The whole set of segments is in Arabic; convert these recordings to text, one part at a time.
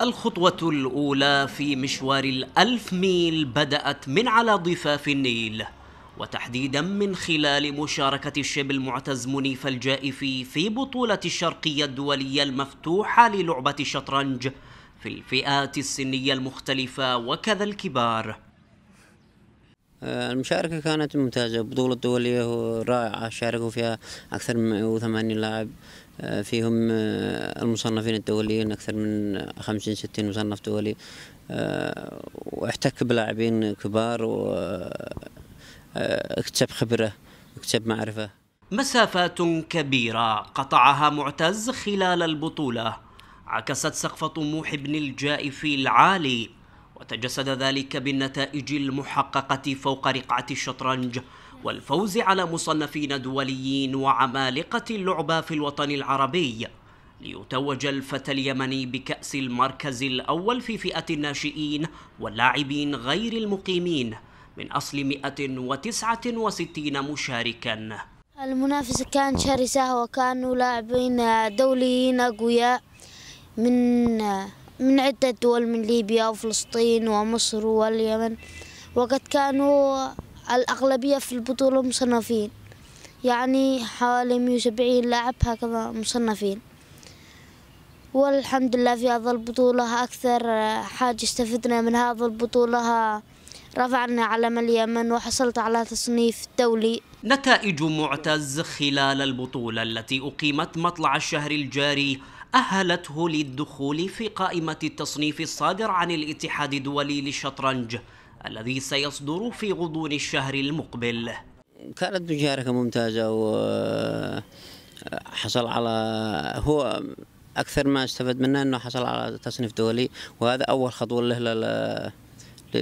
الخطوة الأولى في مشوار الألف ميل بدأت من على ضفاف النيل وتحديدا من خلال مشاركة الشيب المعتز منيف الجائفي في بطولة الشرقية الدولية المفتوحة للعبة الشطرنج في الفئات السنية المختلفة وكذا الكبار آه، المشاركة كانت ممتازة بطولة دولية رائعة شاركوا فيها أكثر من 80 لاعب آه، فيهم آه، المصنفين الدوليين أكثر من 50 60 مصنف دولي آه، واحتك بلاعبين كبار واكتسب خبرة واكتسب معرفة مسافات كبيرة قطعها معتز خلال البطولة عكست سقف طموح ابن الجائف العالي وتجسد ذلك بالنتائج المحققة فوق رقعة الشطرنج والفوز على مصنفين دوليين وعمالقة اللعبة في الوطن العربي ليتوج الفتى اليمني بكأس المركز الأول في فئة الناشئين واللاعبين غير المقيمين من أصل 169 مشاركا المنافسة كانت شرسة وكانوا لاعبين دوليين أقوياء من من عدة دول من ليبيا وفلسطين ومصر واليمن وقد كانوا الأغلبية في البطولة مصنفين يعني حوالي 170 لاعب هكذا مصنفين والحمد لله في هذا البطولة أكثر حاجة استفدنا من هذا البطولة رفعنا علم اليمن وحصلت على تصنيف دولي نتائج معتز خلال البطولة التي أقيمت مطلع الشهر الجاري أهلته للدخول في قائمة التصنيف الصادر عن الاتحاد الدولي للشطرنج الذي سيصدر في غضون الشهر المقبل كانت مشاركة ممتازة وحصل على هو أكثر ما استفد منه أنه حصل على تصنيف دولي وهذا أول خطوة له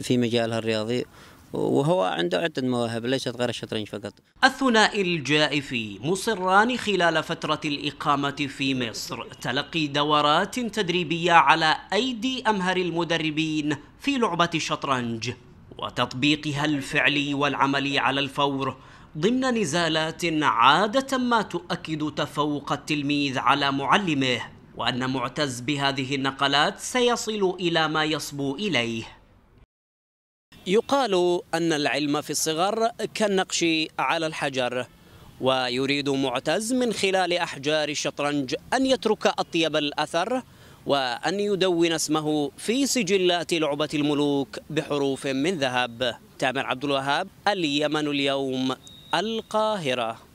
في مجالها الرياضي وهو عنده عدة مواهب ليست غير الشطرنج فقط الثنائي الجائفي مصران خلال فترة الإقامة في مصر تلقي دورات تدريبية على أيدي أمهر المدربين في لعبة الشطرنج وتطبيقها الفعلي والعملي على الفور ضمن نزالات عادة ما تؤكد تفوق التلميذ على معلمه وأن معتز بهذه النقلات سيصل إلى ما يصبو إليه يقال أن العلم في الصغر كالنقش على الحجر ويريد معتز من خلال أحجار الشطرنج أن يترك أطيب الأثر وأن يدون اسمه في سجلات لعبة الملوك بحروف من ذهب تامر عبد الوهاب اليمن اليوم القاهرة